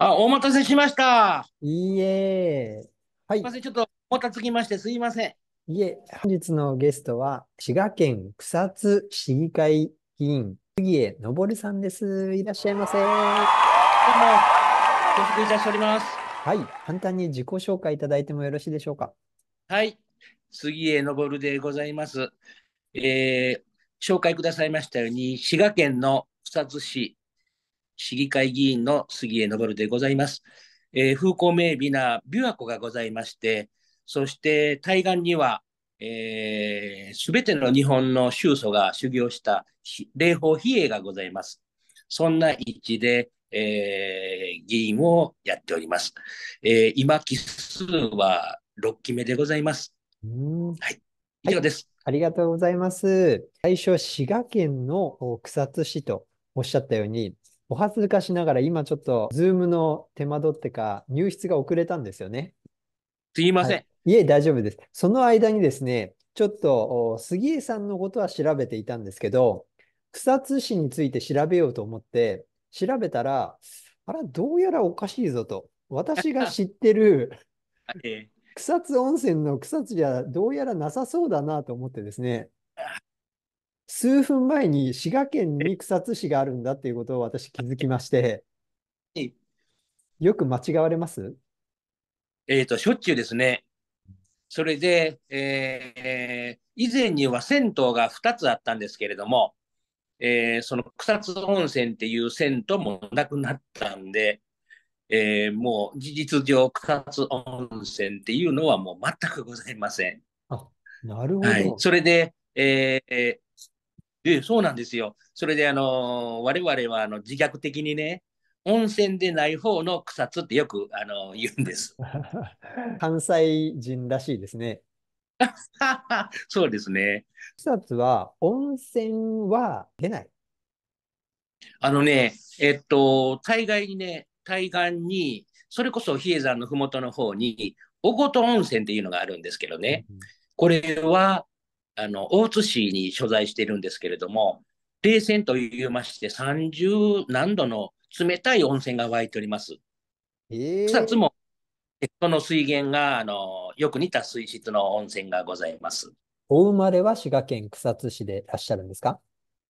あ、お待たせしました。いいえ。はい。すいません、ちょっともたつきましてすいません。いえ、本日のゲストは、滋賀県草津市議会議員、杉江昇さんです。いらっしゃいませ。はどうも、ご無沙汰いたしております。い。簡単に自己紹介いただいてもよろしいでしょうか。はい。杉江昇でございます。えー紹介くださいましたように、滋賀県の草津市市議会議員の杉江昇でございます。えー、風光明媚な琵琶湖がございまして、そして対岸には、す、えー、べ、ての日本の宗祖が修行した霊峰比叡がございます。そんな一致で、えー、議員をやっております。えー、今、期数は6期目でございます。はい、以上です、はい、ありがとうございます。最初、滋賀県の草津市とおっしゃったように、お恥ずかしながら今ちょっとズームの手間取ってか入室が遅れたんですよね。すいません。はい、いえ、大丈夫です。その間にですね、ちょっと杉江さんのことは調べていたんですけど、草津市について調べようと思って調べたら、あら、どうやらおかしいぞと。私が 知ってる草津温泉の草津じゃどうやらなさそうだなと思ってですね。数分前に滋賀県に草津市があるんだっていうことを私気づきまして、よく間違われますえっ、と、しょっちゅうですね。それで、えー、以前には銭湯が2つあったんですけれども、えー、その草津温泉っていう銭湯もなくなったんで、えー、もう事実上草津温泉っていうのはもう全くございません。あなるほど、はい。それで、えー、えそうなんですよ。それで、あの我々はあの自虐的にね、温泉でない方の草津ってよく、あの言うんです。関西人らしいですね。そうですね。草津は温泉は出ないあのね、えっと、対外にね、対岸に、それこそ比叡山の麓の方に、ごと温泉っていうのがあるんですけどね、うん、これはあの、大津市に所在してるんですけれども、冷泉というまして30何度の冷たい温泉が湧いております。えー、草津も、この水源が、あの、よく似た水質の温泉がございます。お生まれは滋賀県草津市でいらっしゃるんですか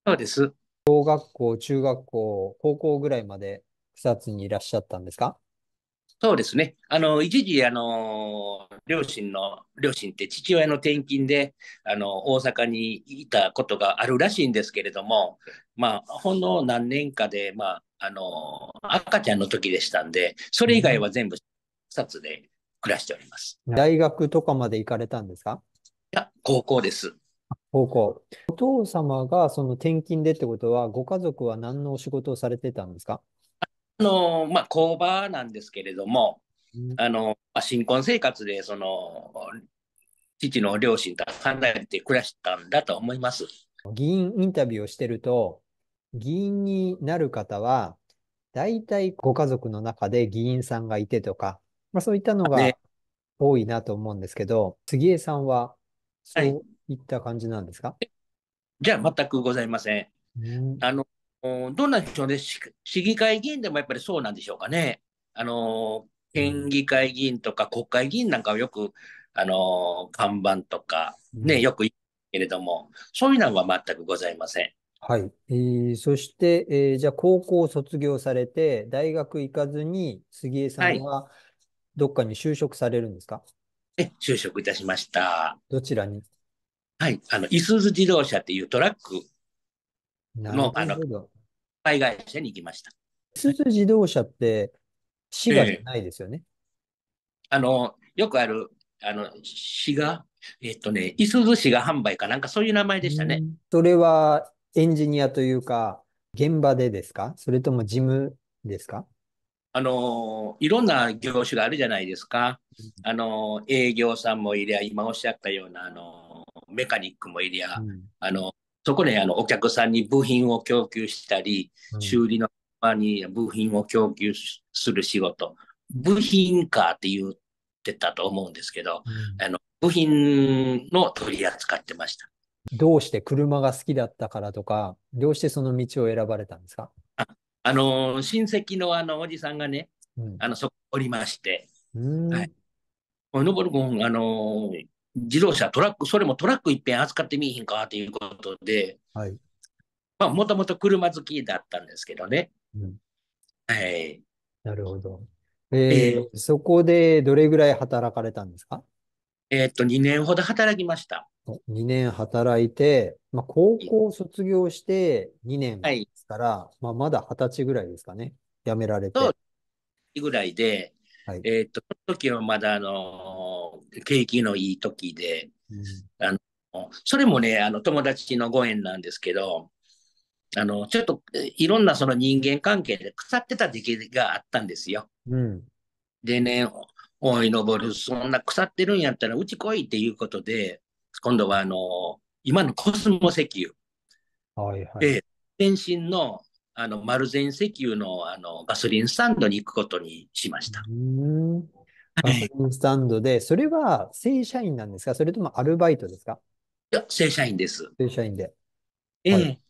そうです。小学校、中学校、高校ぐらいまで草津にいらっしゃったんですかそうですね。あの、一時、あの、両親の、両親って父親の転勤で、あの、大阪にいたことがあるらしいんですけれども、まあ、ほんの何年かで、まあ、あの、赤ちゃんの時でしたんで、それ以外は全部、草冊で暮らしております。大学とかまで行かれたんですかいや、高校です。高校。お父様がその転勤でってことは、ご家族は何のお仕事をされてたんですかあのまあ、工場なんですけれども、うん、あのまあ、新婚生活でその父の両親と離れて暮らしたんだと思います。議員インタビューをしてると、議員になる方は、大体ご家族の中で議員さんがいてとか、まあ、そういったのが多いなと思うんですけど、ね、杉江さんはそういった感じなんですか、はい、じゃあ、全くございません。うん、あのどんな人でし市議会議員でもやっぱりそうなんでしょうかね。あの県議会議員とか国会議員なんかはよく、あの看板とか、ね、よく言うけれども、そういうのは全くございません。はい、えー、そして、えー、じゃあ高校を卒業されて、大学行かずに、杉江さんはどっかに就職されるんですか、はい、え就職いたしました。どちらにはい、あの、いすゞ自動車っていうトラックの、あの、海外社に行きました。すず自動車って、滋賀じゃないですよね。えー、あの、よくある、あの、滋賀、えっとね、いすず滋賀販売かなんかそういう名前でしたね。それはエンジニアというか、現場でですかそれとも事務ですかあのいろんな業種があるじゃないですか。あの営業さんもいりゃ、今おっしゃったようなあのメカニックもいりゃ、うん、あのそこであのお客さんに部品を供給したり、うん、修理の場に部品を供給する仕事、部品ーって言ってたと思うんですけど、うん、あの部品の取り扱ってました。どうして車が好きだったからとか、どうしてその道を選ばれたんですかあ、あの親戚のあのおじさんがね、うん、あのそこおりまして、はい、登君、あのー、自動車、トラック、それもトラックいっぺん扱ってみいひんかということで、はい、まあ、もともと車好きだったんですけどね。うん、はい。なるほど。えー、えー、そこでどれぐらい働かれたんですかえっと、2年ほど働きました。2年働いて、まあ、高校卒業して2年ですから、はい、まあ、まだ20歳ぐらいですかね。辞められて。ぐらいで、はい、えっと、その時はまだあのー景気のいい時で、うん、あの、それもね、あの、友達のご縁なんですけど、あの、ちょっと、いろんなその人間関係で腐ってた時期があったんですよ。うん、でね、おい、登る、そんな腐ってるんやったら、うち来いっていうことで、今度は、あの、今のコスモ石油。はいはい。で、前身の、あの、丸善石油の、あの、ガソリンスタンドに行くことにしました。うんガソリンスタンドで、それは正社員なんですかそれともアルバイトですかいや、正社員です。正社員で。ええ、はい。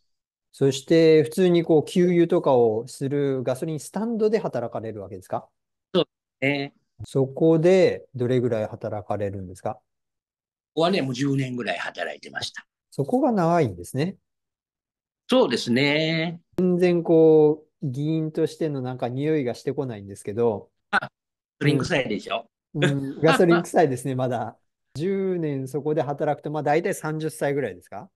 そして、普通にこう、給油とかをするガソリンスタンドで働かれるわけですかそうですね。そこで、どれぐらい働かれるんですかここはね、もう10年ぐらい働いてました。そこが長いんですね。そうですね。全然こう、議員としてのなんか匂いがしてこないんですけど、ソリン臭いでしょ、うん、ガソリン臭いですね、まだ。10年そこで働くと、まあ大体30歳ぐらいですか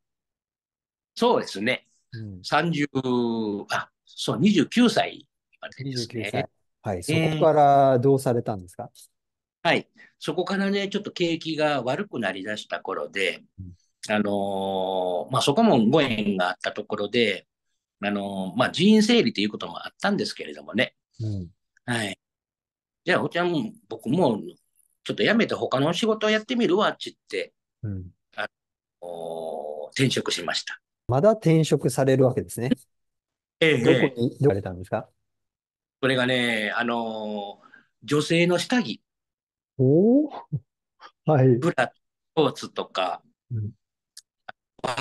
そうですね。うん、あ、そう、29歳ですね。歳。はい。そこからどうされたんですか、えー、はい。そこからね、ちょっと景気が悪くなりだした頃で、うん、あのー、まあそこもご縁があったところで、あのー、まあ人員整理ということもあったんですけれどもね。うん、はい。じゃあ、おちゃん、僕もちょっとやめて他の仕事をやってみるわっちって、うん、あの転職しました。まだ転職されるわけですね。ええ。どこに行かれたんですかそれがね、あの女性の下着。おおはい。ブラ、スポーツとか、うん、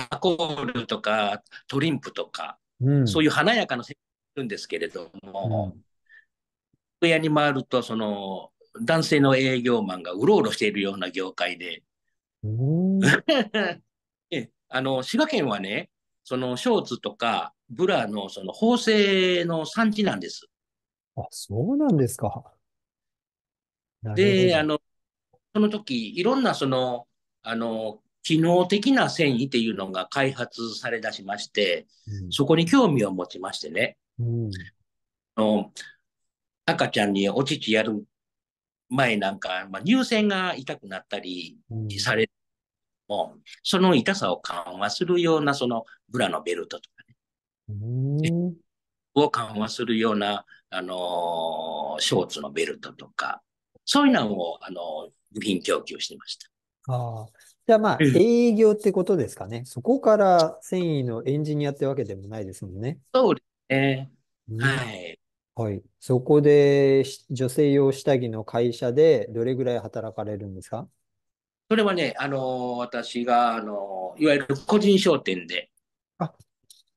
アコールとか、トリンプとか、うん、そういう華やかな世界んですけれども、うん屋に回ると、その、男性の営業マンがうろうろしているような業界で。あの、滋賀県はね、そのショーツとかブラのその縫製の産地なんです。あ、そうなんですか。で、あの、その時、いろんなその、あの、機能的な繊維っていうのが開発されだしまして、うん、そこに興味を持ちましてね。うん、あの赤ちゃんにお乳やる前なんか、まあ、乳腺が痛くなったりされる、うん、その痛さを緩和するような、そのブラのベルトとかね、うん、を緩和するような、あのー、ショーツのベルトとか、そういうのを、あのー、部品供給してました。ああ。じゃあまあ、営業ってことですかね。そこから繊維のエンジニアってわけでもないですもんね。そうですね。はい。はい。そこで、女性用下着の会社でどれぐらい働かれるんですかそれはね、あの私が、あのいわゆる個人商店で、あ、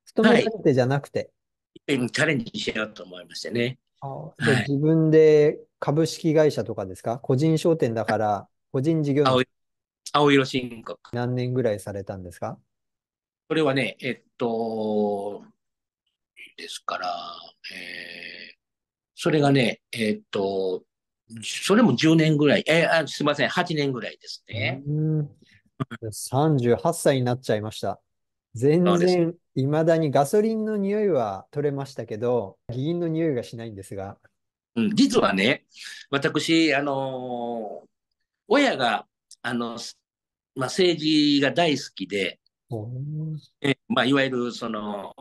勤はめい、れてじゃなくて。チャレンジしようと思いましてね。あ、じゃあはい。自分で株式会社とかですか個人商店だから、個人事業青主青色申告。何年ぐらいされたんですかそれはね、えっと、ですから、えーそれがね、えー、っと、それも10年ぐらい、えー、あすみません、8年ぐらいですね。うん。38歳になっちゃいました。全然、いまだにガソリンの匂いは取れましたけど、議員の匂いがしないんですが。うん、実はね、私、あのー、親が、あの、まあ、政治が大好きで、えまあ、いわゆるその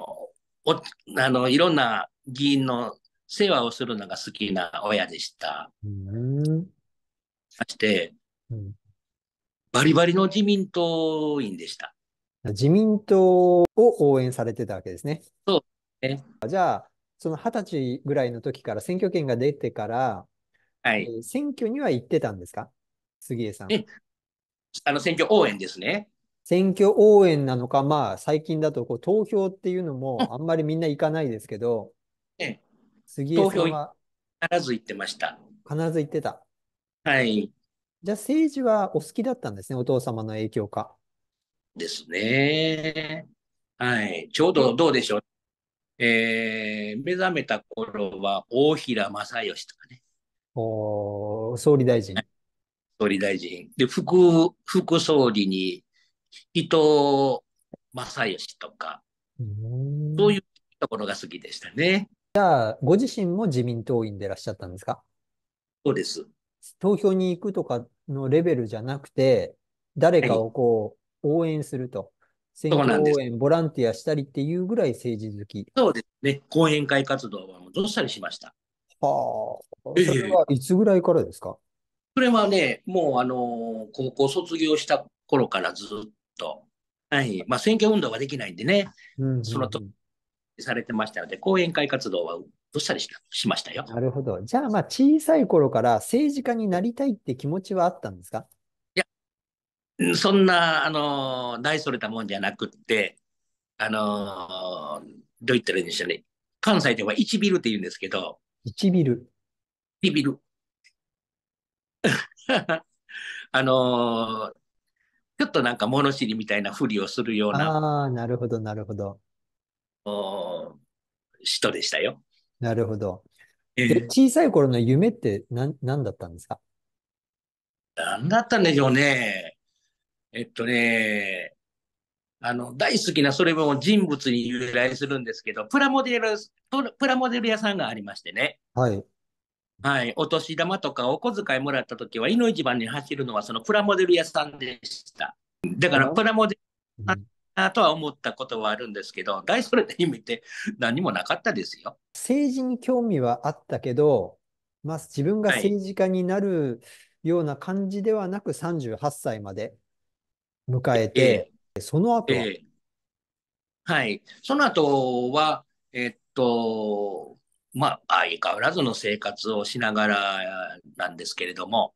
おあのいろんな議員の世話をするのが好きな親でした。うん、そして、うん、バリバリの自民党員でした。自民党を応援されてたわけですね。そうね。じゃあ、その二十歳ぐらいの時から選挙権が出てから、はい、えー、選挙には行ってたんですか杉江さん。あの選挙応援ですね。選挙応援なのか、まあ、最近だとこう投票っていうのもあんまりみんな行かないですけど、ね、杉江さんは必ず行ってました。必ず行ってた。はい。じゃあ政治はお好きだったんですね、お父様の影響か。ですね。はい。ちょうどどうでしょう。えー、目覚めた頃は大平正義とかね。お総理大臣、総理大臣。で、副、副総理に伊藤正義とか、そういうところが好きでしたね。じゃあ、ご自身も自民党員でいらっしゃったんですかそうです。投票に行くとかのレベルじゃなくて、誰かをこう、応援すると。選挙応援、ボランティアしたりっていうぐらい政治好き。そうですね。講演会活動はもうどっさりしました。はあ。それはいつぐらいからですか、えー、それはね、もうあのー、高校卒業した頃からずっと。はい。まあ選挙運動ができないんでね。うんうんうん、そのされてましたので、講演会活動はどしゃりししましたよ。なるほど。じゃあ、まあ、小さい頃から政治家になりたいって気持ちはあったんですかいや、そんな、あの、大それたもんじゃなくって、あの、どう言ったらいいんでしょうね。関西では1ビルって言うんですけど。1ビル。1ビル。あの、ちょっとなんか物知りみたいなふりをするような。ああ、なるほど、なるほど。人でしたよ。なるほど。で小さい頃の夢って何何だったんですか何だったんでしょうね。えっとね、あの、大好きなそれも人物に由来するんですけど、プラモデル、プラモデル屋さんがありましてね。はい。はい。お年玉とかお小遣いもらった時は、いの一番に走るのはそのプラモデル屋さんでした。だから、プラモデルなとは思ったことはあるんですけど、大それた意味って何もなかったですよ。政治に興味はあったけど、まあ、自分が政治家になるような感じではなく、はい、38歳まで迎えて、えー、その後は、えー、はい、その後は、えー、っと、まあ、相変わらずの生活をしながらなんですけれども。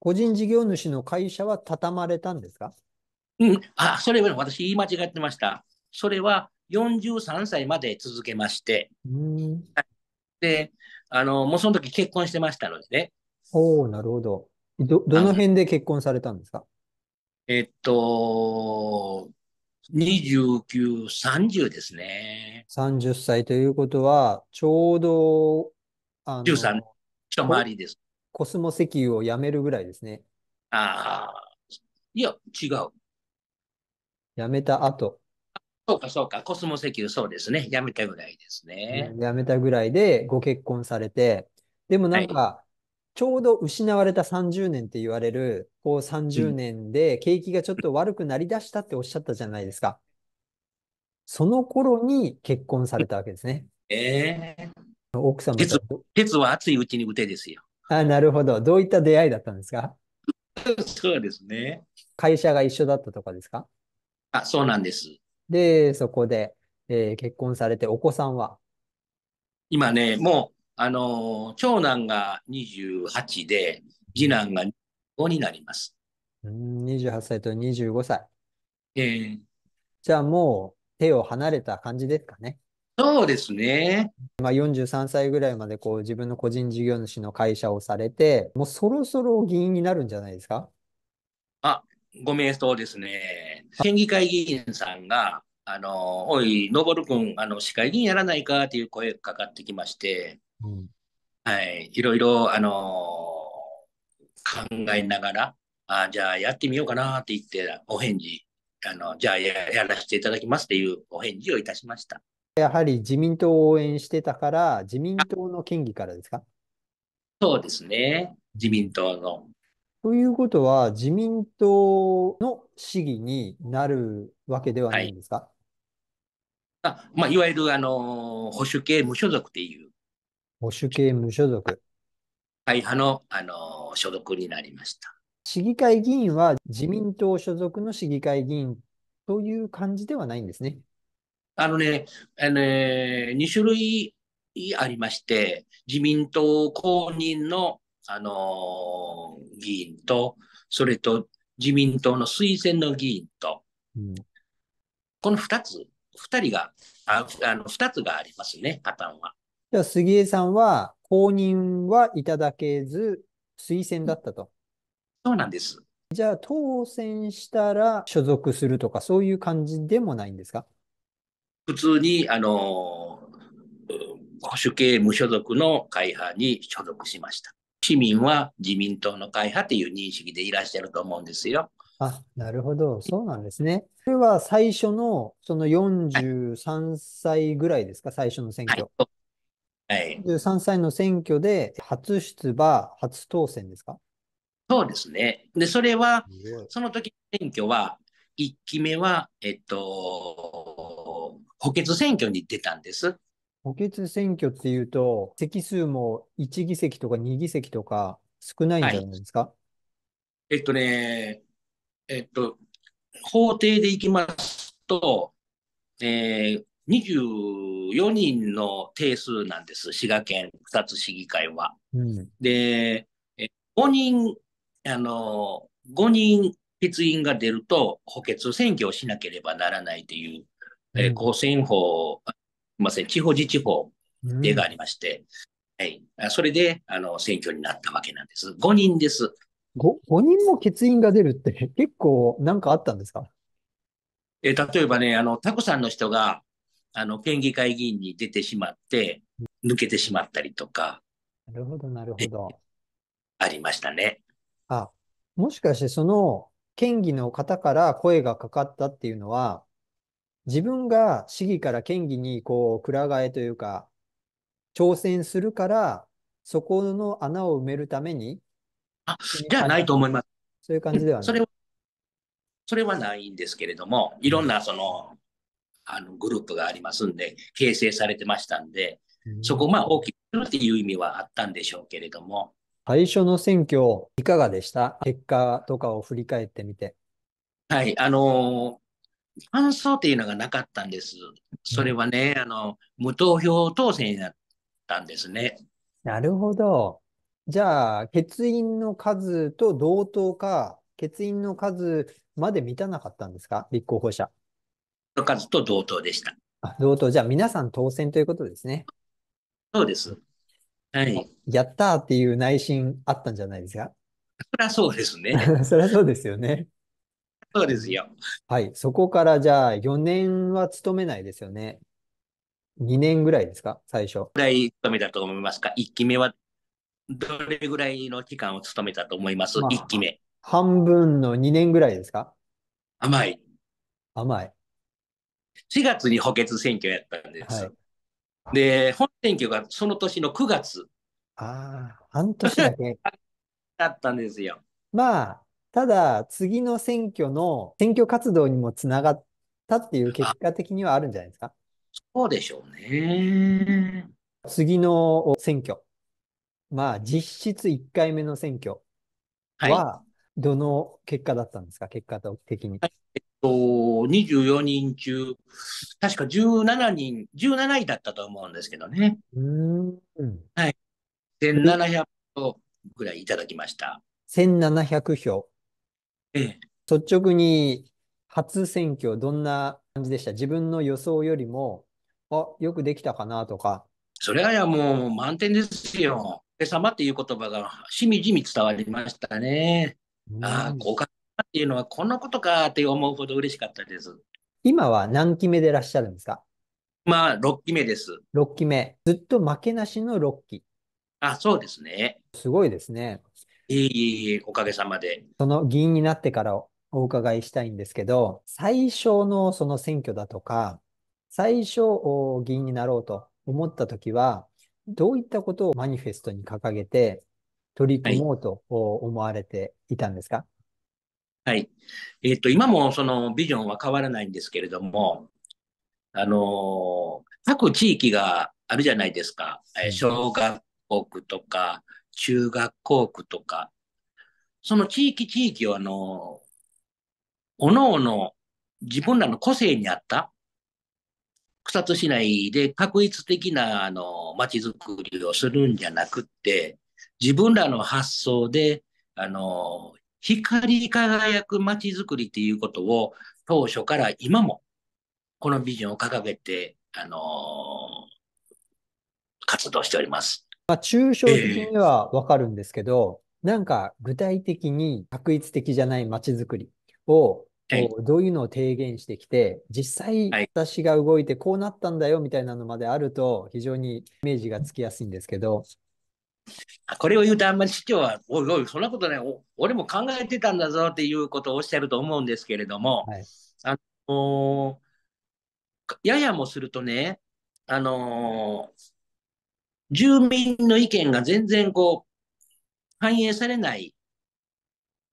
個人事業主の会社は畳まれたんですかうん、あ、それは私言い間違ってました。それは43歳まで続けまして、うんで、あの、もうその時結婚してましたのでね。おおなるほど。ど、どの辺で結婚されたんですかえっと、29、30ですね。30歳ということは、ちょうど、あの、13、一回りです。コスモ石油をやめるぐらいですね。ああ、いや、違う。辞めた後。そうか、そうか。コスモ石油、そうですね。辞めたぐらいですね。辞めたぐらいでご結婚されて、でもなんか、はい、ちょうど失われた30年って言われる、こう30年で景気がちょっと悪くなりだしたっておっしゃったじゃないですか。その頃に結婚されたわけですね。ええー、奥様鉄鉄は熱いうちに打てですよ。あ、なるほど。どういった出会いだったんですか そうですね。会社が一緒だったとかですかあ、そうなんです。で、そこで、えー結婚されて、お子さんは今ね、もう、あのー長男が28で、次男が5になります。うん28歳と25歳。えーじゃあもう手を離れた感じですかね。そうですね。まあ、43歳ぐらいまでこう自分の個人事業主の会社をされて、もうそろそろ議員になるんじゃないですかご名答ですね、県議会議員さんが、あのおい、のぼる君、あの市会議員やらないかという声がかかってきまして、うん、はい、いろいろ、あの考えながら、あじゃあやってみようかなって言って、お返事、あのじゃあやらせていただきますっていうお返事をいたしました。やはり自民党を応援してたから、自民党の県議からですかそうですね、自民党の。ということは、自民党の市議になるわけではないんですか、はいあまあ、いわゆる、あのー、保守系無所属っていう。保守系無所属。会派の、あのー、所属になりました。市議会議員は自民党所属の市議会議員という感じではないんですね。あのね、あのー、2種類ありまして、自民党公認のあのー、議員と、それと自民党の推薦の議員と、うん、この2つ、2人が、ああの2つがありますね、パターンは。ゃあ、杉江さんは、公認はいただけず、推薦だったと。そうなんです。じゃあ、当選したら所属するとか、そういう感じでもないんですか普通に、あのー、保守系無所属の会派に所属しました。市民は自民党の会派という認識でいらっしゃると思うんですよ。あ、なるほど。そうなんですね。それは最初の、その43歳ぐらいですか、最初の選挙。はい。43歳の選挙で、初出馬、初当選ですかそうですね。で、それは、その時選挙は、1期目は、えっと、補欠選挙に出たんです。補欠選挙っていうと、席数も1議席とか2議席とか少ないんじゃないですか、はい、えっとね、えっと、法廷でいきますと、えー、24人の定数なんです、滋賀県2つ市議会は。うん、で、5人、あの、5人欠員が出ると補欠選挙をしなければならないという、うん、え公選法、まさに地方自治法でがありまして、うん、はい。それで、あの、選挙になったわけなんです。5人です。5, 5人も欠員が出るって 結構なんかあったんですかえ例えばね、あの、タコさんの人が、あの、県議会議員に出てしまって、抜けてしまったりとか。なるほど、なるほど。ありましたね。あ、もしかしてその、県議の方から声がかかったっていうのは、自分が市議から県議にこう、くら替えというか、挑戦するから、そこの穴を埋めるために。あ、じゃあないと思います。そういう感じではない。それは、それはないんですけれども、いろんなその、あの、グループがありますんで、形成されてましたんで、そこ、まあ、大きくっていう意味はあったんでしょうけれども。最初の選挙、いかがでした結果とかを振り返ってみて。はい、あのー感想っていうのがなかったんです。それはね、うん、あの、無投票当選になったんですね。なるほど。じゃあ、欠員の数と同等か、欠員の数まで満たなかったんですか立候補者。の数と同等でした。同等。じゃあ、皆さん当選ということですね。そうです。はい。やったーっていう内心あったんじゃないですかそりゃそうですね。そりゃそうですよね。そうですよ。はい。そこからじゃあ4年は勤めないですよね。2年ぐらいですか最初。ぐらい勤めたと思いますか ?1 期目はどれぐらいの期間を勤めたと思います、まあ、?1 期目。半分の2年ぐらいですか甘い。甘い。4月に補欠選挙やったんです。はい、で、本選挙がその年の9月。ああ、半年だけ。だったんですよ。まあ、ただ、次の選挙の選挙活動にもつながったっていう結果的にはあるんじゃないですか。そうでしょうね。次の選挙、まあ実質1回目の選挙は、どの結果だったんですか、はい、結果的に。えっと、24人中、確か17人、17位だったと思うんですけどね。うん。はい。1700票ぐらいいただきました。1700票。率直に初選挙どんな感じでした自分の予想よりも、あ、よくできたかなとか。それはもう満点ですよ。お様っていう言葉がしみじみ伝わりましたね。うん、ああ、合格っていうのはこんなことかって思うほど嬉しかったです。今は何期目でいらっしゃるんですかまあ、6期目です。6期目。ずっと負けなしの6期。あ、そうですね。すごいですね。いい、いい、おかげさまで。その議員になってからお伺いしたいんですけど、最初のその選挙だとか、最初議員になろうと思った時は、どういったことをマニフェストに掲げて取り組もうと思われていたんですか、はい、はい。えっ、ー、と、今もそのビジョンは変わらないんですけれども、あのー、各地域があるじゃないですか。小学国とか、中学校区とか、その地域地域をあの、おのおの自分らの個性に合った草津市内で確一的なあの街づくりをするんじゃなくって自分らの発想であの光り輝く街づくりっていうことを当初から今もこのビジョンを掲げてあの活動しております。まあ、抽象的にはわかるんですけど、えー、なんか具体的に確一的じゃない街づくりを、えー、どういうのを提言してきて、実際私が動いてこうなったんだよみたいなのまであると、非常にイメージがつきやすいんですけど。これを言うとあんまり市長は、おいおい、そんなことない、俺も考えてたんだぞっていうことをおっしゃると思うんですけれども、はい、あのー、ややもするとね、あのー住民の意見が全然こう、反映されない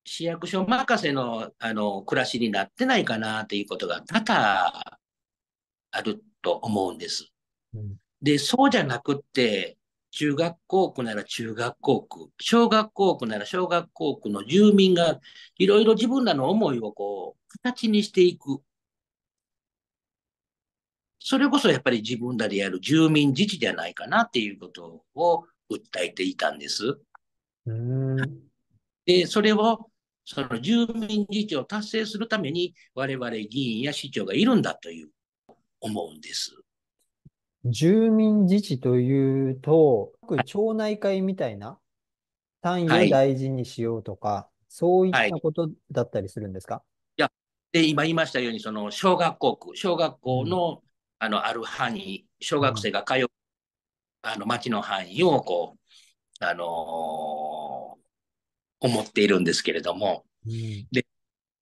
市役所任せのあの暮らしになってないかなということが多々あると思うんです。で、そうじゃなくって、中学校区なら中学校区、小学校区なら小学校区の住民がいろいろ自分らの思いをこう、形にしていく。それこそやっぱり自分らでやる住民自治じゃないかなっていうことを訴えていたんです。で、それをその住民自治を達成するために我々議員や市長がいるんだという思うんです。住民自治というと、町内会みたいな単位を大事にしようとか、はい、そういったことだったりするんですか、はい、いやで今言いましたように、その小学校区、小学校のあのある範囲、小学生が通う、あの町の範囲をこう、あのー、思っているんですけれども、うん、で、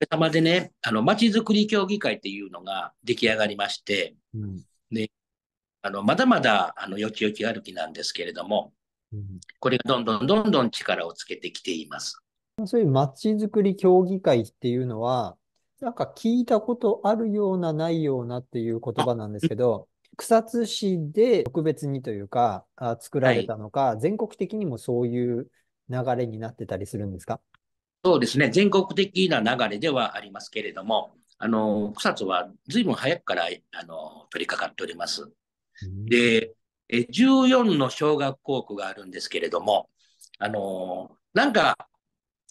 たまでね、あの町づくり協議会っていうのが出来上がりまして、うん、であのまだまだあのよちよち歩きなんですけれども、これがどんどんどんどん力をつけてきています。そういう町づくり協議会っていうのは、なんか聞いたことあるような、ないようなっていう言葉なんですけど、草津市で特別にというか、あ作られたのか、はい、全国的にもそういう流れになってたりするんですかそうですね、全国的な流れではありますけれども、あの草津はずいぶん早くからあの取り掛かっております。でえ、14の小学校区があるんですけれども、あのなんか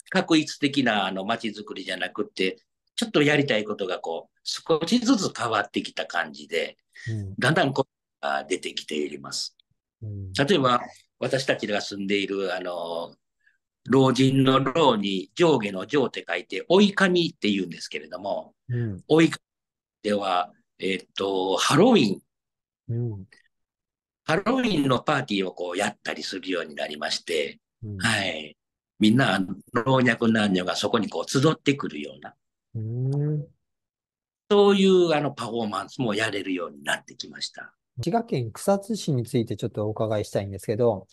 確一的なあの街づくりじゃなくて、ちょっとやりたいことがこう、少しずつ変わってきた感じで、うん、だんだんこう、出てきています。うん、例えば、私たちが住んでいる、あの、老人の老に上下の上って書いて、追い神って言うんですけれども、うん、追いでは、えっと、ハロウィン、うん、ハロウィンのパーティーをこうやったりするようになりまして、うん、はい。みんな、老若男女がそこにこう集ってくるような、うん。そういうあのパフォーマンスもやれるようになってきました。滋賀県草津市についてちょっとお伺いしたいんですけど、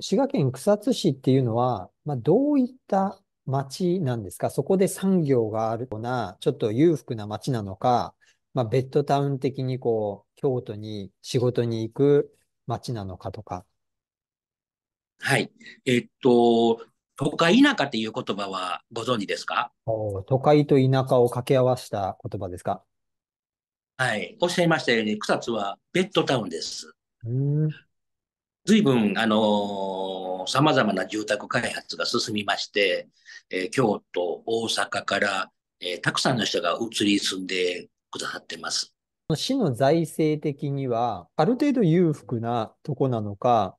滋賀県草津市っていうのは、まあ、どういった町なんですかそこで産業があるような、ちょっと裕福な町なのか、まあ、ベッドタウン的にこう、京都に仕事に行く町なのかとか。はい。えっと、都会田舎という言葉はご存知ですかお都会と田舎を掛け合わせた言葉ですかはい。おっしゃいましたように、草津はベッドタウンです。ずい随分、あのー、様々な住宅開発が進みまして、えー、京都、大阪から、えー、たくさんの人が移り住んでくださってます。市の財政的には、ある程度裕福なとこなのか、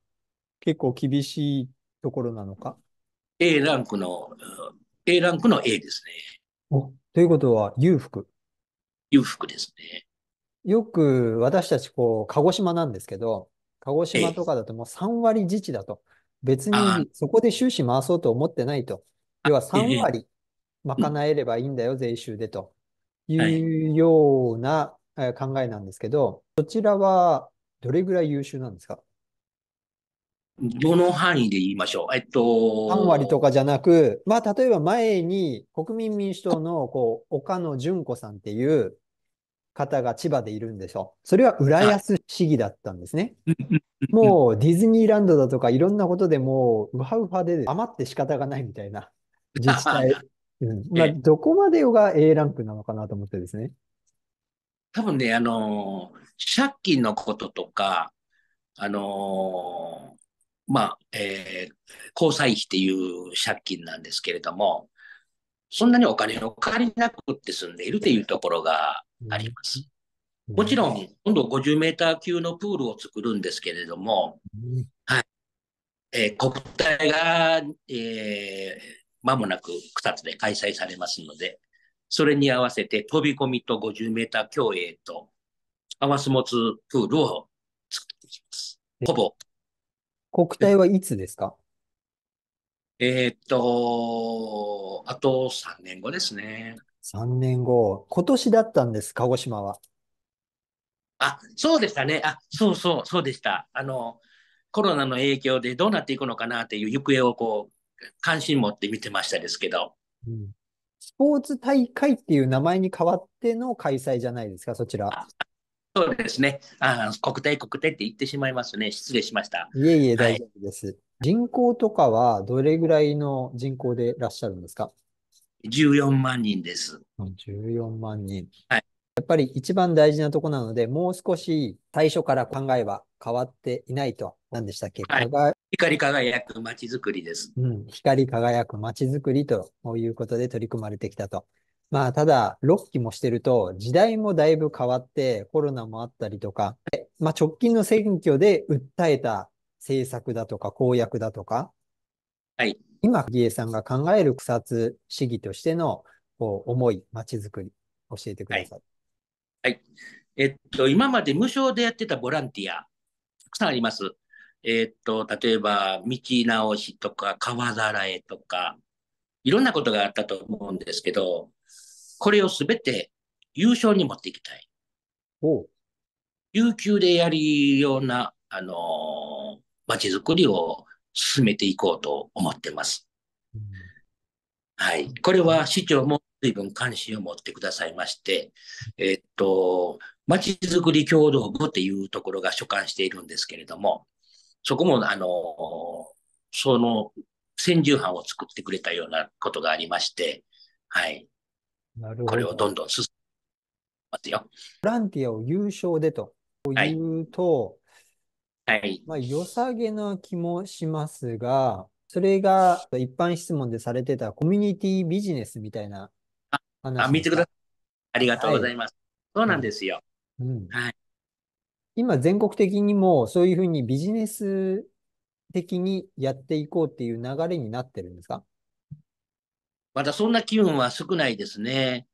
結構厳しいところなのか。A ランクの、A ランクの A ですね。お、ということは、裕福。裕福ですね。よく私たち、こう、鹿児島なんですけど、鹿児島とかだともう3割自治だと。別にそこで収支回そうと思ってないと。要は3割賄えればいいんだよ、税収でというような考えなんですけど、そちらはどれぐらい優秀なんですかどの範囲で言いましょう。えっと。3割とかじゃなく、まあ、例えば前に国民民主党の、こう、岡野純子さんっていう方が千葉でいるんでしょ。それは浦安市議だったんですね。もうディズニーランドだとかいろんなことでもう、ウハウハで余って仕方がないみたいな自治体。うん、まあ、どこまでが A ランクなのかなと思ってですね。多分ね、あのー、借金のこととか、あのーまあ、えー、交際費っていう借金なんですけれども、そんなにお金を借りなくって済んでいるというところがあります。もちろん、今度50メーター級のプールを作るんですけれども、はい。えー、国体が、えー、間もなく2つで開催されますので、それに合わせて飛び込みと50メーター競泳と合わせ持つプールを作っていきます。ほぼ国体はいつですかえーっと、あと3年後ですね。3年後。今年だったんです、鹿児島は。あ、そうでしたね。あ、そうそう、そうでした。あの、コロナの影響でどうなっていくのかなっていう行方をこう、関心持って見てましたですけど。うん、スポーツ大会っていう名前に変わっての開催じゃないですか、そちら。そうですね。あ国体国体って言ってしまいますね。失礼しました。いえいえ、大丈夫です。はい、人口とかはどれぐらいの人口でいらっしゃるんですか ?14 万人です。14万人。はい。やっぱり一番大事なとこなので、もう少し最初から考えは変わっていないと、何でしたっけ、はい、光輝く街づくりです。うん、光輝く街づくりということで取り組まれてきたとまあ、ただ、6期もしてると、時代もだいぶ変わって、コロナもあったりとか、まあ、直近の選挙で訴えた政策だとか、公約だとか、はい。今、義江さんが考える草津市議としての、こう、思い、ちづくり、教えてください。はい、はい。えっと、今まで無償でやってたボランティア、たくさんあります。えっと、例えば、道直しとか、川ざらえとか、いろんなことがあったと思うんですけど、これをすべて優勝に持っていきたい。お有給でやるような、あのー、街づくりを進めていこうと思ってます。うん、はい。これは市長も随分関心を持ってくださいまして、えっと、街づくり協同部っていうところが所管しているんですけれども、そこも、あのー、その、先住班を作ってくれたようなことがありまして、はい。なるほど。これをどんどん進ますよ。ボランティアを優勝でと言うと、はい。はい、まあ、良さげな気もしますが、それが一般質問でされてたコミュニティビジネスみたいな話あ見てください。ありがとうございます。はい、そうなんですよ。うん、うん、はい、今、全国的にもそういうふうにビジネス的にやっていこうっていう流れになってるんですかまだそんな気分は少ないですね。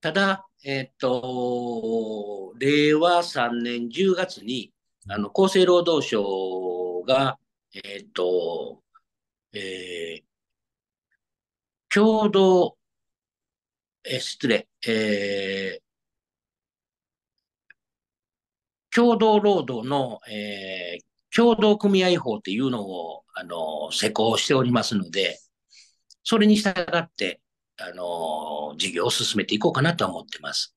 ただ、えっと、令和3年10月に、あの、厚生労働省が、えっと、えー、共同、えー、失礼、えー、共同労働の、えー、共同組合法っていうのを、あの、施行しておりますので、それに従って、あの、事業を進めていこうかなとは思ってます。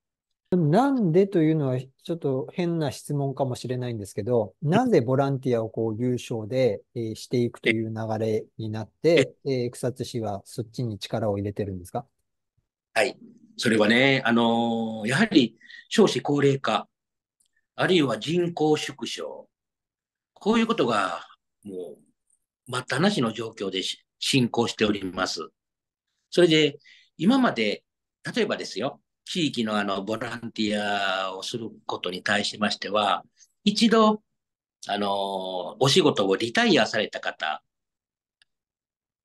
なんでというのはちょっと変な質問かもしれないんですけど、なぜボランティアをこう優勝で、えー、していくという流れになって、えー、草津市はそっちに力を入れてるんですかはい。それはね、あのー、やはり少子高齢化、あるいは人口縮小、こういうことがもう待ったなしの状況でし、進行しております。それで、今まで、例えばですよ、地域のあの、ボランティアをすることに対しましては、一度、あの、お仕事をリタイアされた方、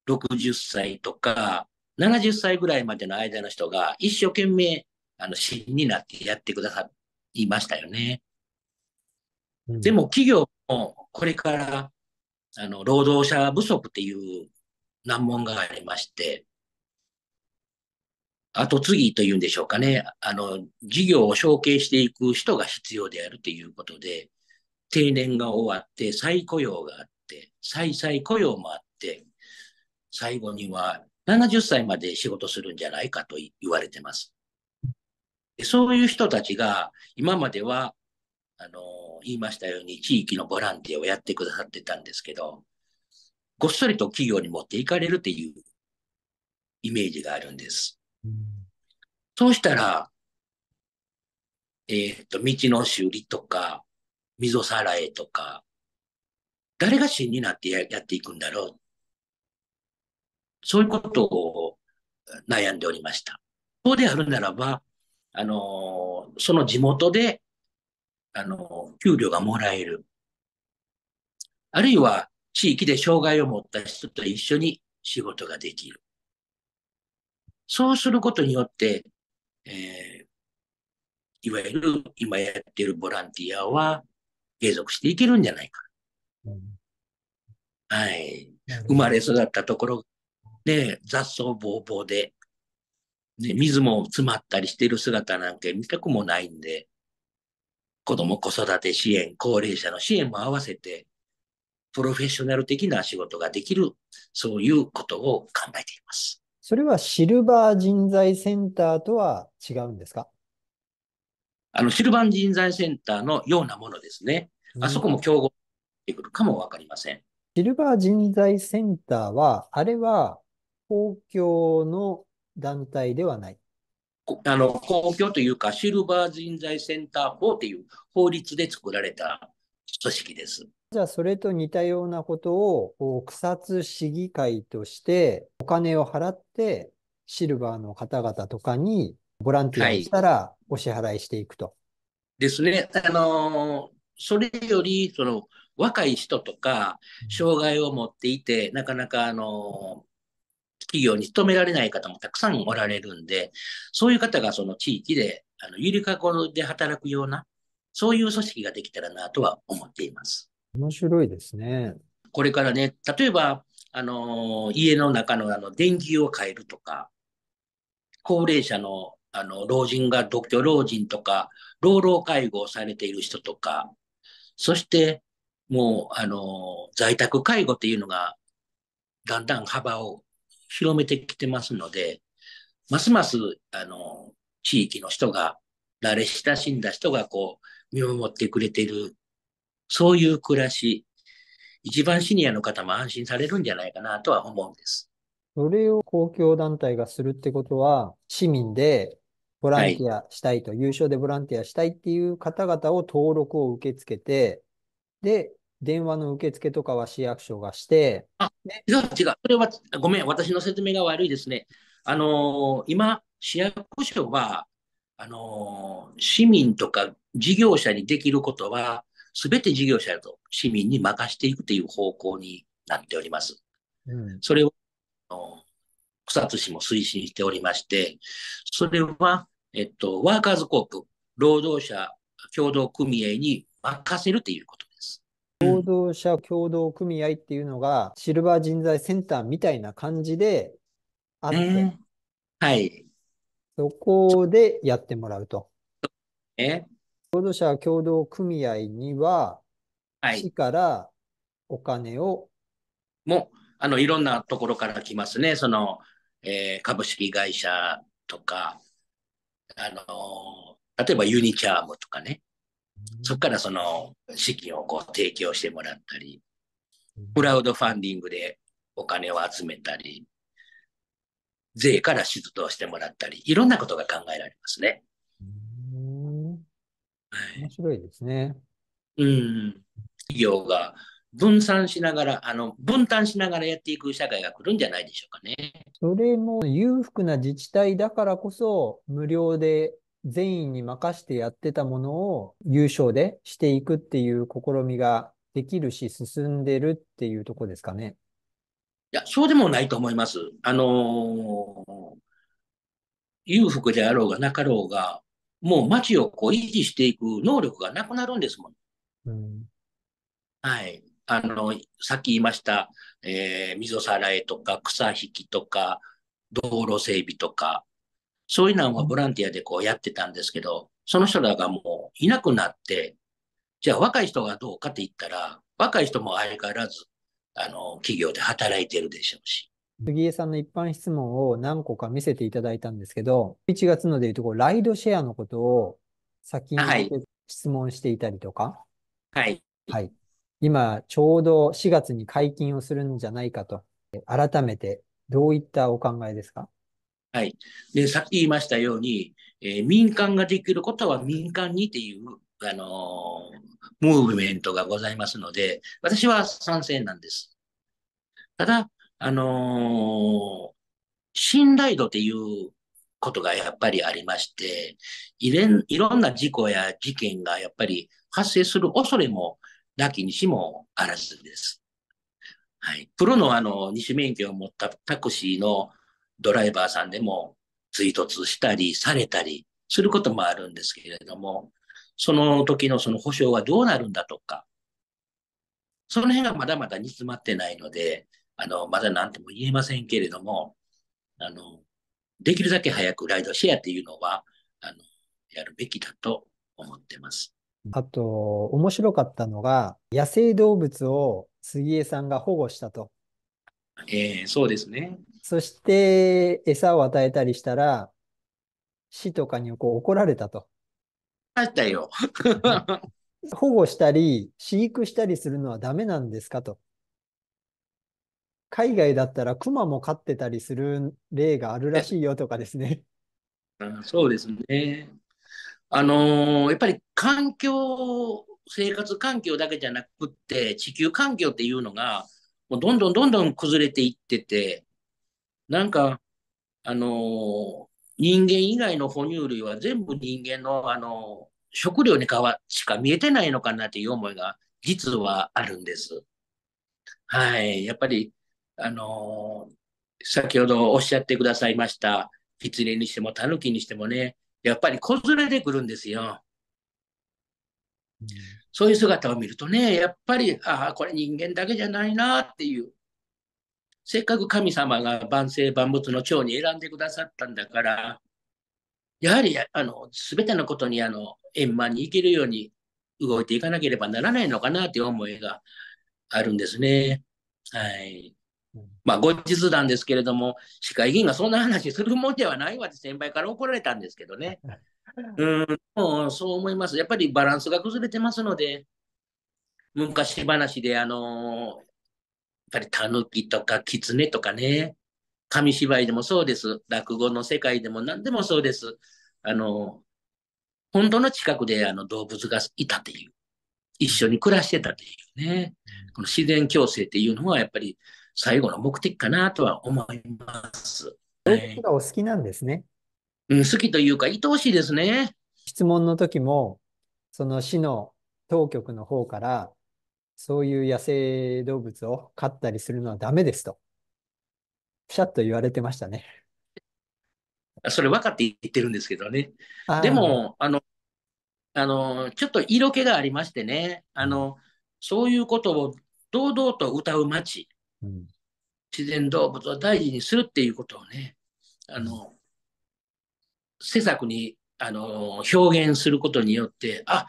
60歳とか、70歳ぐらいまでの間の人が、一生懸命、あの、死になってやってくださいましたよね。うん、でも、企業もこれから、あの、労働者不足っていう難問がありまして、後継ぎというんでしょうかね、あの、事業を承継していく人が必要であるということで、定年が終わって、再雇用があって、再々雇用もあって、最後には70歳まで仕事するんじゃないかと言われてます。そういう人たちが今までは、あの、言いましたように地域のボランティアをやってくださってたんですけど、ごっそりと企業に持っていかれるっていうイメージがあるんです。うん、そうしたら、えっ、と、道の修理とか、溝さらえとか、誰が真になってやっていくんだろう。そういうことを悩んでおりました。そうであるならば、あのー、その地元で、あのー、給料がもらえる。あるいは、地域で障害を持った人と一緒に仕事ができる。そうすることによって、えー、いわゆる今やっているボランティアは継続していけるんじゃないか。うん、はい。生まれ育ったところで雑草ぼうぼうで、ね、水も詰まったりしている姿なんか見たくもないんで、子供子育て支援、高齢者の支援も合わせて、プロフェッショナル的な仕事ができる、そういうことを考えています。それはシルバー人材センターとは違うんですかあの、シルバー人材センターのようなものですね。あそこも競合してくるかもわかりません。シルバー人材センターは、あれは公共の団体ではない。あの公共というか、シルバー人材センター法という法律で作られた組織です。じゃあそれと似たようなことを草津市議会としてお金を払ってシルバーの方々とかにボランティアをしたらお支払いしていくと。はい、ですね。あのー、それよりその若い人とか障害を持っていてなかなかあのー企業に勤められない方もたくさんおられるんで、そういう方がその地域で、あの、ゆりかごで働くような、そういう組織ができたらなとは思っています。面白いですね。これからね、例えば、あの、家の中のあの電球を変えるとか、高齢者のあの老人が独居老人とか、老老介護をされている人とか、そしてもうあの在宅介護っていうのがだんだん幅を広めてきてますので、ますますあの地域の人が慣れ親しんだ人がこう見守ってくれているそういう暮らし、一番シニアの方も安心されるんじゃないかなとは思うんです。それを公共団体がするってことは、市民でボランティアしたいと、はい、でボランティアしたいっていう方々を登録を受け付けて、で、電話の受付とかは市役所がして。あ、違う、違う。それは、ごめん、私の説明が悪いですね。あのー、今、市役所は、あのー、市民とか事業者にできることは、すべて事業者やと市民に任せていくという方向になっております。うん、それを草津市も推進しておりまして、それは、えっと、ワーカーズコープ、労働者協同組合に任せるということです。労働者協同組合っていうのが、シルバー人材センターみたいな感じであって、はい。そこでやってもらうと。え、ね、労働者協同組合には、はい市からお金を、もあの、いろんなところから来ますね。その、えー株式会社とか、あのー例えばユニチャームとかね。そこからその資金をこう提供してもらったり、クラウドファンディングでお金を集めたり、税から出動してもらったり、いろんなことが考えられますね。面白いですね。うん。企業が分散しながら、あの、分担しながらやっていく社会が来るんじゃないでしょうかね。それも裕福な自治体だからこそ、無料で全員に任してやってたものを優勝でしていくっていう試みができるし、進んでるっていうとこですかね。いや、そうでもないと思います。あのー、裕福であろうがなかろうが、もう街をこう維持していく能力がなくなるんですもん。うん、はい。あの、さっき言いました、えー、溝さらえとか草引きとか、道路整備とか、そういうのはボランティアでこうやってたんですけど、その人らがもういなくなって、じゃあ若い人がどうかって言ったら、若い人も相変わらず、あの、企業で働いてるでしょうし。杉江さんの一般質問を何個か見せていただいたんですけど、1月のでいうとこう、ライドシェアのことを先に質問していたりとか、はい。はい。今、ちょうど4月に解禁をするんじゃないかと、改めてどういったお考えですかはい。で、さっき言いましたように、えー、民間ができることは民間にっていう、あのー、ムーブメントがございますので、私は賛成なんです。ただ、あのー、信頼度っていうことがやっぱりありまして、いれんいろんな事故や事件がやっぱり発生する恐れもなきにしもあらずです。はい。プロのあの、二種免許を持ったタクシーのドライバーさんでも追突したりされたりすることもあるんですけれども、その時のその保証はどうなるんだとか、その辺がまだまだ煮詰まってないので、あの、まだ何とも言えませんけれども、あの、できるだけ早くライドシェアっていうのは、あの、やるべきだと思ってます。あと、面白かったのが、野生動物を杉江さんが保護したと。えー、そうですね。そして、餌を与えたりしたら、市とかにこう怒られたと。あったよ。保護したり、飼育したりするのはダメなんですかと。海外だったらクマも飼ってたりする例があるらしいよとかですね。そうですね。あのー、やっぱり環境、生活環境だけじゃなくて、地球環境っていうのが、もうどんどんどんどん崩れていってて、なんか、あのー、人間以外の哺乳類は全部人間の、あのー、食料に変わしか見えてないのかなという思いが実はあるんです。はい。やっぱりあの、先ほどおっしゃってくださいました、狐にしても狸にしてもね、やっぱり子連れで来るんですよ。うん、そういう姿を見るとね、やっぱり、ああ、これ人間だけじゃないなっていう。せっかく神様が万世万物の長に選んでくださったんだから、やはり、あの、すべてのことに、あの、円満にいけるように動いていかなければならないのかなという思いがあるんですね。はい。まあ、後日談ですけれども、市会議員がそんな話するもんではないわって先輩から怒られたんですけどね。うんもうそう思います。やっぱりバランスが崩れてますので、昔話で、あのー、やっぱりタヌキとかキツネとかね、紙芝居でもそうです。落語の世界でも何でもそうです。あのー、本当の近くであの動物がいたっていう、一緒に暮らしてたっていうね、この自然共生っていうのはやっぱり最後の目的かなとは思います。がお好きなんですね。うん、好きというか、愛おしいですね。質問の時も、その市の当局の方から、そういう野生動物を飼ったりするのはダメですと、ピシャッと言われてましたね。それ分かって言ってるんですけどね。でも、あの、あの、ちょっと色気がありましてね、あの、そういうことを堂々と歌う街自然動物を大事にするっていうことをね、あの、施策にあの表現することによって、あ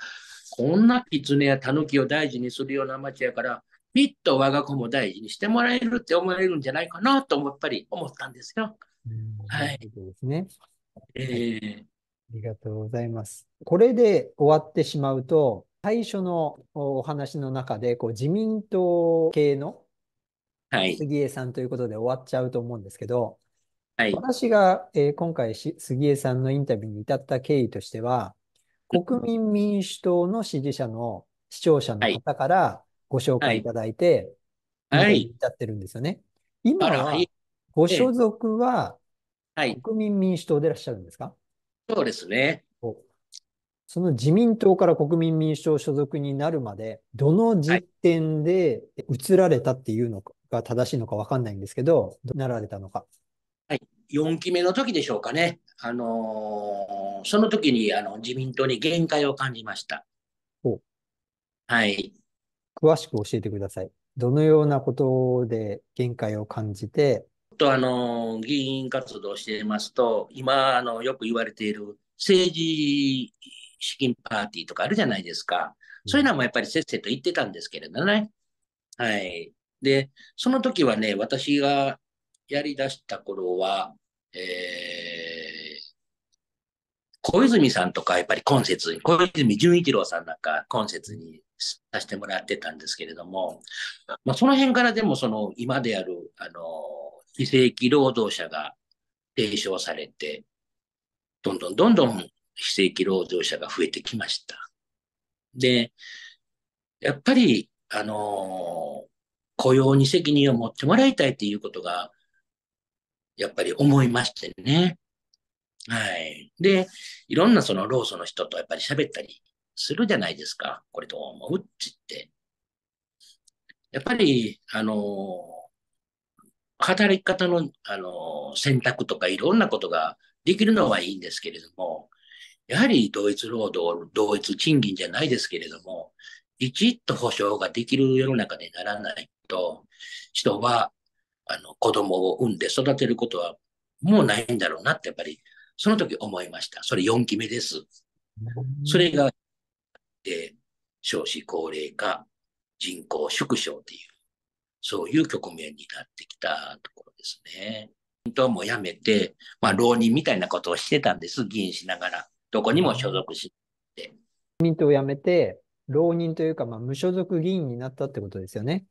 こんな狐やタヌキを大事にするような町やから、きっと我が子も大事にしてもらえるって思えるんじゃないかなとやっぱり思ったんですよ。はい。ですね。えー、ありがとうございます。これで終わってしまうと、最初のお話の中でこう自民党系のはい、杉江さんということで終わっちゃうと思うんですけど、はい、私が、えー、今回杉江さんのインタビューに至った経緯としては、国民民主党の支持者の視聴者の方からご紹介いただいて、はい。至ってるんですよね。今は、ご所属は、国民民主党でいらっしゃるんですか、そうですね。その自民党から国民民主党所属になるまで、どの時点で移られたっていうのか、が正しいのか分かんないんですけど、どなられたのか。はい、4期目の時でしょうかね。あのー、その時にあの自民党に限界を感じました。はい。詳しく教えてください。どのようなことで限界を感じて、とあの議員活動をしていますと、今あの、よく言われている政治資金パーティーとかあるじゃないですか、そういうのもやっぱりせっせと言ってたんですけれどね、はい、で、その時はね、私がやりだした頃は、えー、小泉さんとかやっぱり今節に、小泉純一郎さんなんか今節にさせてもらってたんですけれども、まあ、その辺からでもその今である、あの、非正規労働者が提唱されて、どんどんどんどん非正規労働者が増えてきました。で、やっぱり、あのー、雇用に責任を持ってもらいたいっていうことが、やっぱり思いましてね。はい。で、いろんなその労組の人とやっぱり喋ったりするじゃないですか。これどう思うっ言って。やっぱり、あの働き方の、あの選択とかいろんなことができるのはいいんですけれども、やはり同一労働、同一賃金じゃないですけれども、きちっと保障ができる世の中にならないと、人は、あの、子供を産んで育てることはもうないんだろうなって、やっぱり、その時思いました。それ4期目です。それが、えー、少子高齢化、人口縮小っていう、そういう局面になってきたところですね。本当はもうやめて、まあ、浪人みたいなことをしてたんです、議員しながら。どこにも所属して。自民党を辞めて、浪人というか、まあ、無所属議員になったってことですよね。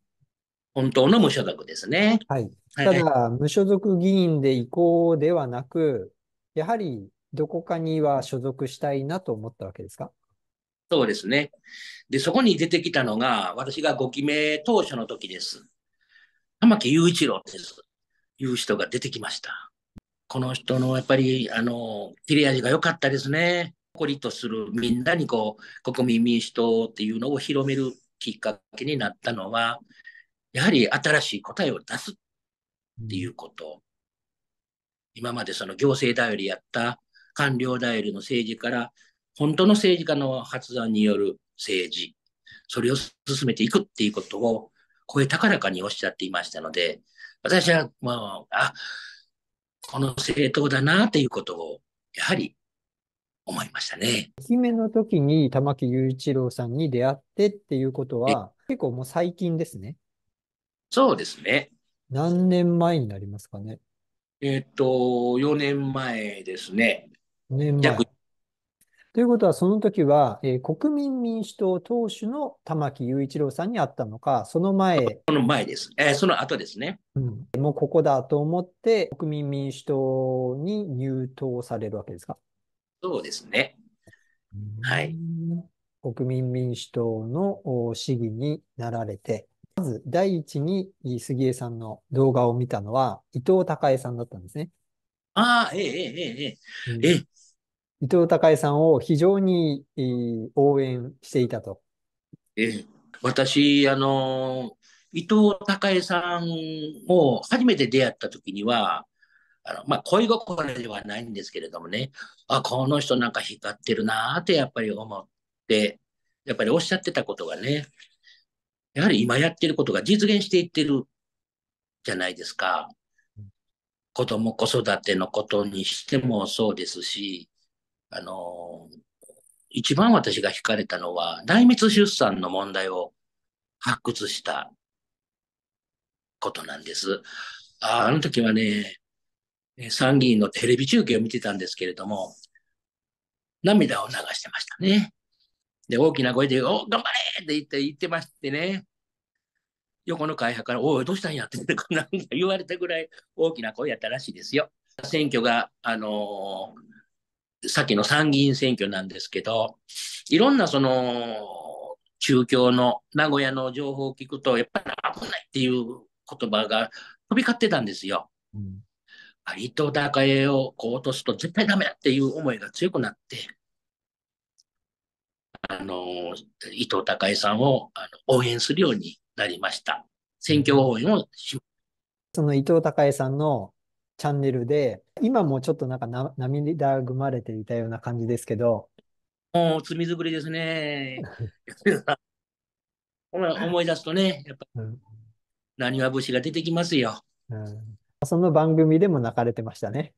本当の無所属ですね。はい。ただ、無所属議員でこうではなく、やはりどこかには所属したいなと思ったわけですかそうですね。で、そこに出てきたのが、私がご期目当初の時です。玉木雄一郎です。いう人が出てきました。この人のやっぱり、あの、切れ味が良かったですね。誇りとするみんなにこう国民民主党っていうのを広めるきっかけになったのはやはり新しい答えを出すっていうこと。今までその行政頼りやった官僚頼りの政治から本当の政治家の発案による政治、それを進めていくっていうことを声高らかにおっしゃっていましたので、私はもう、あ、この政党だなということを、やはり思いましたね。姫の時に玉木雄一郎さんに出会ってっていうことは、結構もう最近ですね。そうですね。何年前になりますかね。えっ、と、4年前ですね。4年前。ということは、その時は、えー、国民民主党党首の玉木雄一郎さんに会ったのか、その前。その前です。えー、その後ですね。うん。もうここだと思って、国民民主党に入党されるわけですかそうですね。はい。国民民主党の市議になられて、まず第一に杉江さんの動画を見たのは伊藤孝恵さんだったんですね。ああ、ええええええ。え伊藤孝恵さんを非常に、応援していたと。え私、あの、伊藤孝恵さんを初めて出会った時には、あのまあ、恋心ではないんですけれどもね、あ、この人なんか光ってるなってやっぱり思って、やっぱりおっしゃってたことがね、やはり今やってることが実現していってるじゃないですか。子供子育てのことにしてもそうですし、あの、一番私が惹かれたのは、内密出産の問題を発掘したことなんです。ああの時はね、参議院のテレビ中継を見てたんですけれども、涙を流してましたね。で、大きな声で、お頑張れって言って言ってましてね。横の会派から、おい、どうしたんやって言われたぐらい大きな声やったらしいですよ。選挙が、あのー、さっきの参議院選挙なんですけど、いろんなその、中京の名古屋の情報を聞くと、やっぱり危ないっていう言葉が飛び交ってたんですよ。うんありとだかをこう落とすと絶対ダメだっていう思いが強くなって、あの、伊藤孝恵さんをあの応援するようになりました。選挙応援をしその伊藤孝恵さんのチャンネルで、今もちょっとなんかな涙ぐまれていたような感じですけど。もう罪作りですね。思い出すとね、やっぱ、なにわ節が出てきますよ。うんその番組でも泣かれてましたね。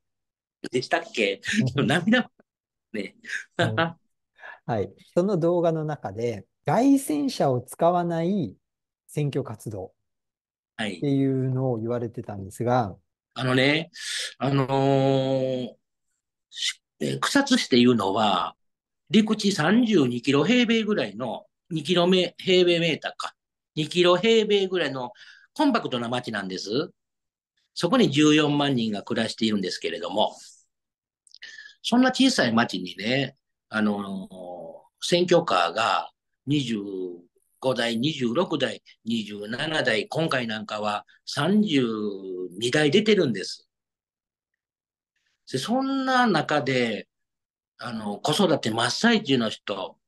でしたっけ涙ねうん、はい。その動画の中で、街宣車を使わない選挙活動っていうのを言われてたんですが。はい、あのね、あのー、え草津市っていうのは、陸地32キロ平米ぐらいの、2キロ平米メーターか、2キロ平米ぐらいのコンパクトな町なんです。そこに14万人が暮らしているんですけれども、そんな小さい町にね、あの、選挙カーが25台、26台、27台、今回なんかは32台出てるんです。でそんな中で、あの、子育て真っ最中の人、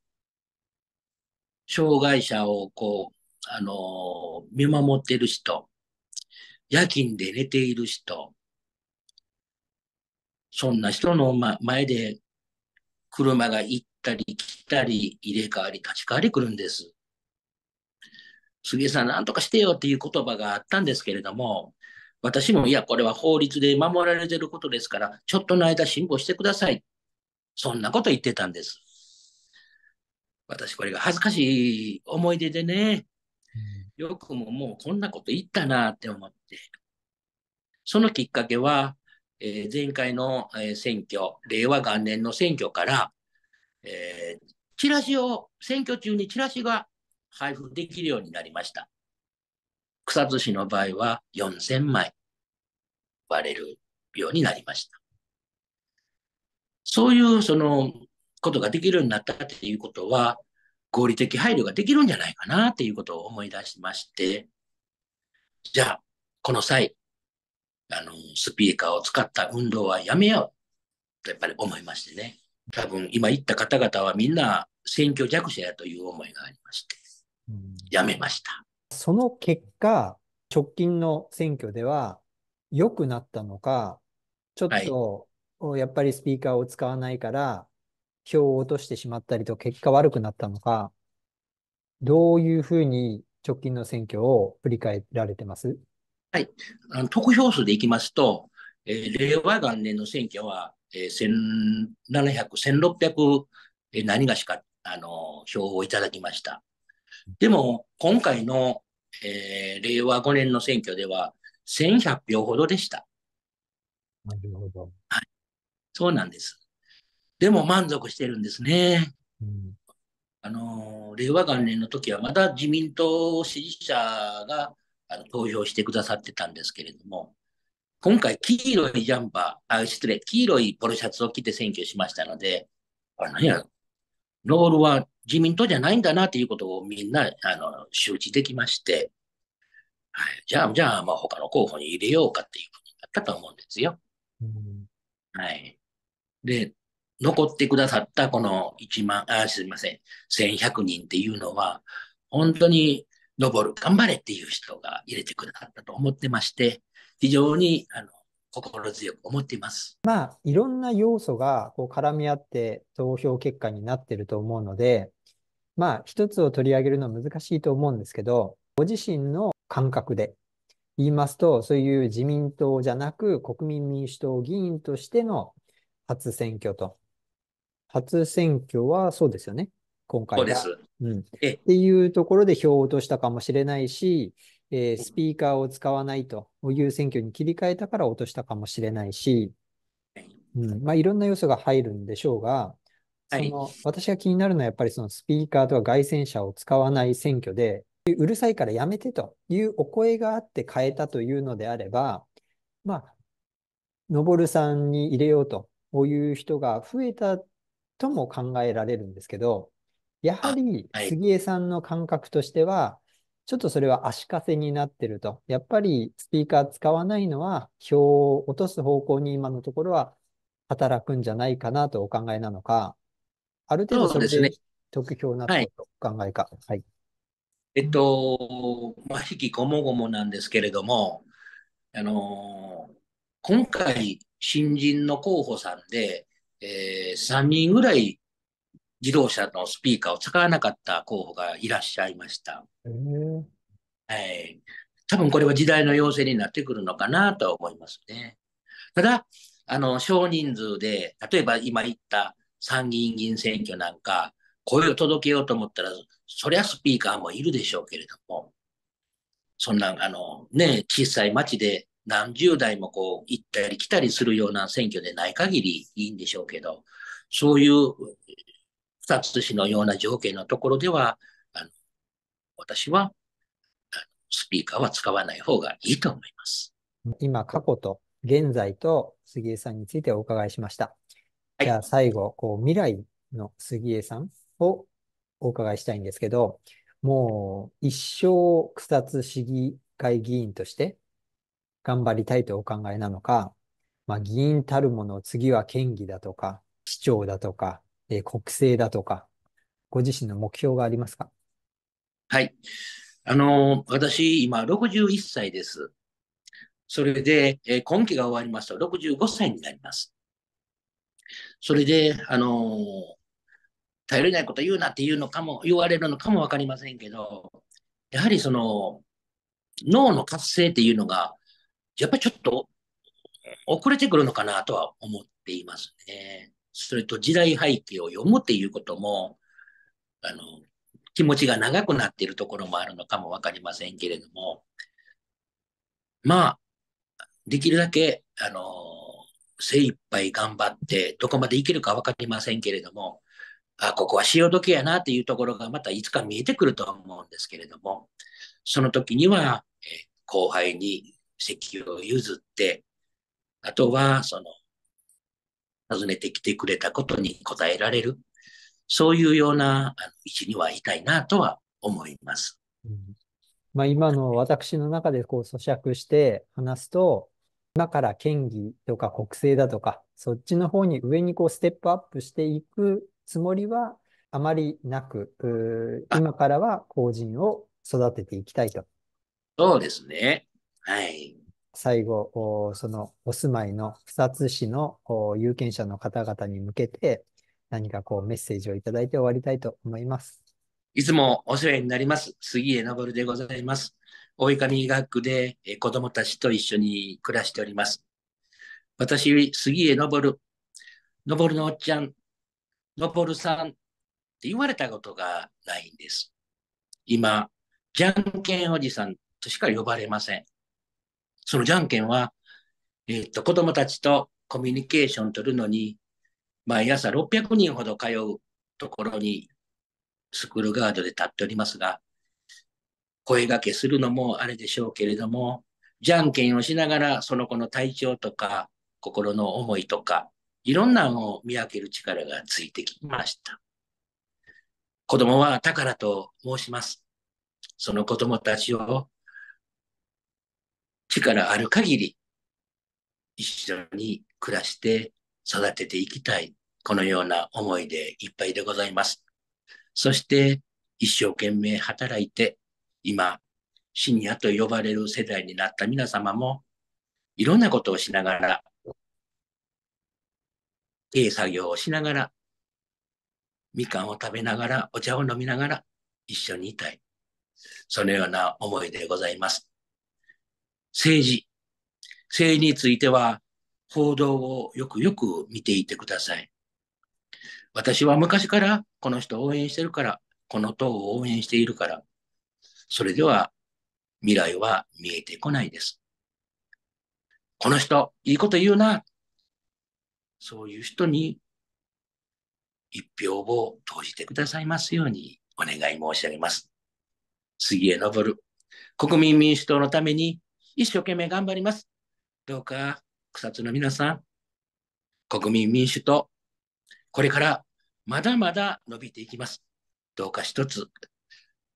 障害者をこう、あの、見守ってる人、夜勤で寝ている人、そんな人の前で車が行ったり来たり、入れ替わり立ち替わり来るんです。杉江さん、なんとかしてよっていう言葉があったんですけれども、私も、いや、これは法律で守られてることですから、ちょっとの間辛抱してください。そんなこと言ってたんです。私、これが恥ずかしい思い出でね、よくももうこんなこと言ったなって思って。そのきっかけは、えー、前回の、え選挙、令和元年の選挙から、えー、チラシを、選挙中にチラシが配布できるようになりました。草津市の場合は4000枚割れるようになりました。そういうそのことができるようになったっていうことは、合理的配慮ができるんじゃないかなっていうことを思い出しまして、じゃあ、この際、あの、スピーカーを使った運動はやめようとやっぱり思いましてね。多分今言った方々はみんな選挙弱者やという思いがありまして、やめました。その結果、直近の選挙では良くなったのか、ちょっと、やっぱりスピーカーを使わないから、票を落としてしまったりと結果悪くなったのか、どういうふうに直近の選挙を振り返られてますはい。あの得票数でいきますと、えー、令和元年の選挙は、えー、1700、1600、えー、何がしか、あの、票をいただきました。でも、今回の、えー、令和5年の選挙では、1100票ほどでした。なるほど。はい。そうなんです。でも満足してるんですね。あの令和元年の時はまだ自民党支持者があの投票してくださってたんですけれども、今回黄色いジャンパー、あ失礼、黄色いポロシャツを着て選挙しましたので、あ何や、ロールは自民党じゃないんだなということをみんなあの周知できまして、はい、じゃあ、じゃあ、まあ、他の候補に入れようかっていうふうになったと思うんですよ。うん、はい。で、残ってくださったこの1万、あ、すみません、1100人っていうのは、本当に登る、頑張れっていう人が入れてくださったと思ってまして、非常にあの心強く思っています。まあ、いろんな要素がこう絡み合って投票結果になってると思うので、まあ、一つを取り上げるのは難しいと思うんですけど、ご自身の感覚で言いますと、そういう自民党じゃなく国民民主党議員としての初選挙と初選挙はそうですよね。今回は。そうです。うん。えっていうところで票を落としたかもしれないし、えー、スピーカーを使わないという選挙に切り替えたから落としたかもしれないし、うんまあ、いろんな要素が入るんでしょうが、そはい、私が気になるのはやっぱりそのスピーカーとか街宣車を使わない選挙で、うるさいからやめてというお声があって変えたというのであれば、まあ、のぼるさんに入れようという人が増えたとも考えられるんですけど、やはり杉江さんの感覚としては、ちょっとそれは足かせになってると。やっぱりスピーカー使わないのは、票を落とす方向に今のところは働くんじゃないかなとお考えなのか、ある程度それで得票なったとお考えか。はい、はい、えっと、まあ、引きこもごもなんですけれども、あのー、今回、新人の候補さんで、えー、3人ぐらい自動車のスピーカーを使わなかった候補がいらっしゃいました。えー、はい。多分これは時代の要請になってくるのかなとは思いますね。ただ、あの、少人数で、例えば今言った参議院議員選挙なんか、声を届けようと思ったら、そりゃスピーカーもいるでしょうけれども、そんな、あの、ね、小さい町で何十代もこう行ったり来たりするような選挙でない限りいいんでしょうけど、そういう二つ市のような条件のところでは、あの私はあのスピーカーは使わない方がいいと思います。今、過去と現在と杉江さんについてお伺いしました。はい、じゃあ最後、こう未来の杉江さんをお伺いしたいんですけど、もう一生草津市議会議員として頑張りたいとお考えなのか、まあ、議員たるもの、次は県議だとか、市長だとか、えー、国政だとか、ご自身の目標がありますかはい。あのー、私、今、61歳です。それで、えー、今期が終わりますと、65歳になります。それで、あのー、頼れないこと言うなって言うのかも、言われるのかもわかりませんけど、やはりその、脳の活性っていうのがやっぱりちょっと遅れてくるのかなとは思っていますね。それと時代背景を読むっていうことも、あの、気持ちが長くなっているところもあるのかもわかりませんけれども、まあ、できるだけ、あの、精一杯頑張って、どこまでいけるか分かりませんけれども、あ、ここは潮時やなっていうところがまたいつか見えてくると思うんですけれども、その時には、え後輩に席を譲って、あとは、その、訪ねてきてくれたことに答えられる、そういうような位置にはいたいなとは思います。うんまあ、今の私の中でこう咀嚼して話すと、今から県議とか国政だとか、そっちの方に上にこうステップアップしていくつもりはあまりなく、今からは法人を育てていきたいと。そうですね。はい。最後、そのお住まいの草津市の有権者の方々に向けて、何かこうメッセージをいただいて終わりたいと思います。いつもお世話になります。杉江昇でございます。大井上学区で子供たちと一緒に暮らしております。私、杉江昇、昇のおっちゃん、昇さんって言われたことがないんです。今、じゃんけんおじさんとしか呼ばれません。そのじゃんけんは、えー、っと、子供たちとコミュニケーション取るのに、毎朝600人ほど通うところに、スクールガードで立っておりますが、声がけするのもあれでしょうけれども、じゃんけんをしながら、その子の体調とか、心の思いとか、いろんなのを見分ける力がついてきました。子供は宝と申します。その子供たちを力ある限り、一緒に暮らして育てていきたい。このような思いでいっぱいでございます。そして、一生懸命働いて、今、シニアと呼ばれる世代になった皆様も、いろんなことをしながら、経作業をしながら、みかんを食べながら、お茶を飲みながら、一緒にいたい。そのような思いでございます。政治、政治については報道をよくよく見ていてください。私は昔からこの人を応援してるから、この党を応援しているから、それでは未来は見えてこないです。この人、いいこと言うな。そういう人に一票を投じてくださいますようにお願い申し上げます。杉江昇、国民民主党のために一生懸命頑張ります。どうか、草津の皆さん、国民民主党、これからまだまだ伸びていきます。どうか一つ、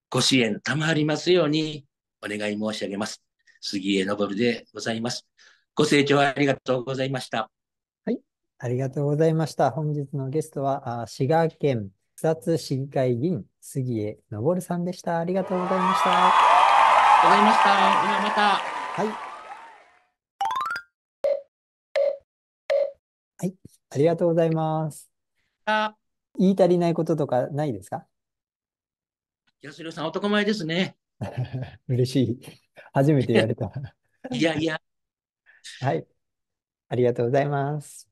ご支援賜りますようにお願い申し上げます。杉江昇でございます。ご清聴ありがとうございました。はい、ありがとうございました。本日のゲストは、あ滋賀県草津市議会議員、杉江昇さんでした。ありがとうございました。ございました。ではまた。はい。はい、ありがとうございます。あ、言い足りないこととかないですか八代さん、男前ですね。嬉しい。初めて言われた。いやいや。はい。ありがとうございます。